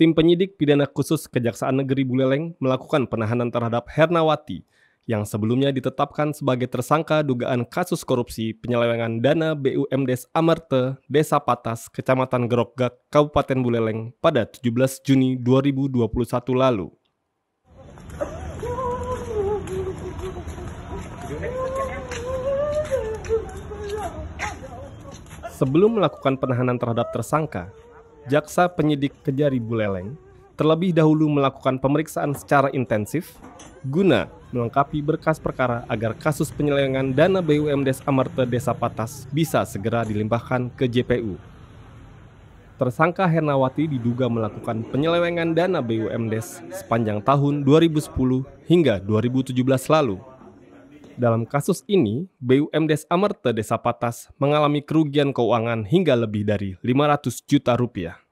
tim penyidik pidana khusus Kejaksaan Negeri Buleleng melakukan penahanan terhadap Hernawati yang sebelumnya ditetapkan sebagai tersangka dugaan kasus korupsi penyelewengan dana BUMDes Amerte Desa Patas, Kecamatan Gerogak, Kabupaten Buleleng pada 17 Juni 2021 lalu. Sebelum melakukan penahanan terhadap tersangka, Jaksa penyidik Kejari Buleleng terlebih dahulu melakukan pemeriksaan secara intensif guna melengkapi berkas perkara agar kasus penyelewengan dana BUMDes Amarta Desa Patas bisa segera dilimpahkan ke JPU. Tersangka Hernawati diduga melakukan penyelewengan dana BUMDes sepanjang tahun 2010 hingga 2017 lalu. Dalam kasus ini, BUMD Amerta Desa Patas mengalami kerugian keuangan hingga lebih dari 500 juta rupiah.